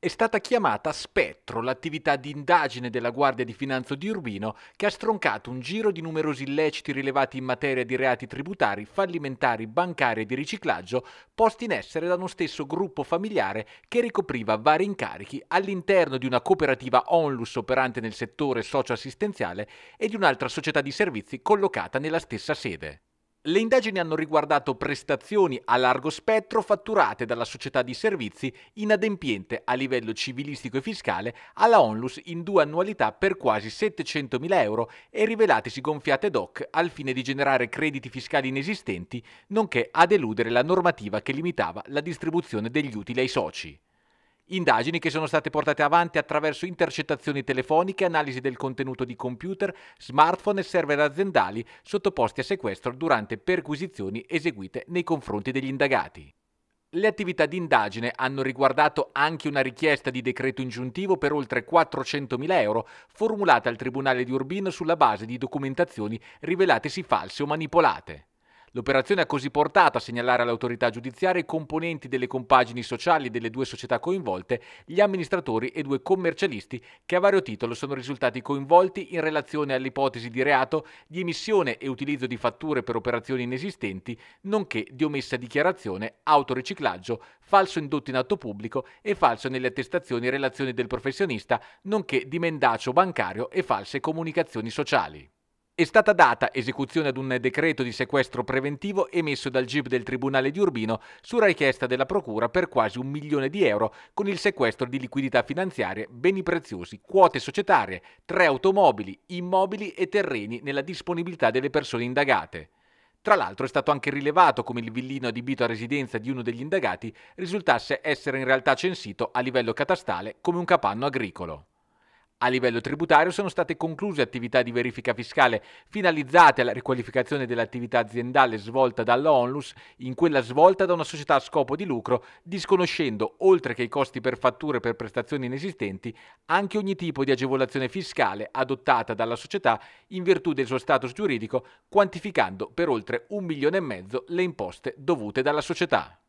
È stata chiamata spettro l'attività di indagine della Guardia di Finanza di Urbino che ha stroncato un giro di numerosi illeciti rilevati in materia di reati tributari, fallimentari, bancari e di riciclaggio posti in essere da uno stesso gruppo familiare che ricopriva vari incarichi all'interno di una cooperativa onlus operante nel settore socioassistenziale e di un'altra società di servizi collocata nella stessa sede. Le indagini hanno riguardato prestazioni a largo spettro fatturate dalla società di servizi inadempiente a livello civilistico e fiscale alla Onlus in due annualità per quasi 700.000 euro e rivelatesi gonfiate ad hoc al fine di generare crediti fiscali inesistenti, nonché ad eludere la normativa che limitava la distribuzione degli utili ai soci. Indagini che sono state portate avanti attraverso intercettazioni telefoniche, analisi del contenuto di computer, smartphone e server aziendali sottoposti a sequestro durante perquisizioni eseguite nei confronti degli indagati. Le attività di indagine hanno riguardato anche una richiesta di decreto ingiuntivo per oltre 400.000 euro formulata al Tribunale di Urbino sulla base di documentazioni rivelatesi false o manipolate. L'operazione ha così portato a segnalare all'autorità giudiziaria i componenti delle compagini sociali delle due società coinvolte, gli amministratori e due commercialisti che a vario titolo sono risultati coinvolti in relazione all'ipotesi di reato di emissione e utilizzo di fatture per operazioni inesistenti, nonché di omessa dichiarazione, autoriciclaggio, falso indotto in atto pubblico e falso nelle attestazioni e relazioni del professionista, nonché di mendacio bancario e false comunicazioni sociali. È stata data esecuzione ad un decreto di sequestro preventivo emesso dal GIP del Tribunale di Urbino su richiesta della Procura per quasi un milione di euro con il sequestro di liquidità finanziarie, beni preziosi, quote societarie, tre automobili, immobili e terreni nella disponibilità delle persone indagate. Tra l'altro è stato anche rilevato come il villino adibito a residenza di uno degli indagati risultasse essere in realtà censito a livello catastale come un capanno agricolo. A livello tributario sono state concluse attività di verifica fiscale finalizzate alla riqualificazione dell'attività aziendale svolta dalla Onlus in quella svolta da una società a scopo di lucro, disconoscendo, oltre che i costi per fatture per prestazioni inesistenti, anche ogni tipo di agevolazione fiscale adottata dalla società in virtù del suo status giuridico, quantificando per oltre un milione e mezzo le imposte dovute dalla società.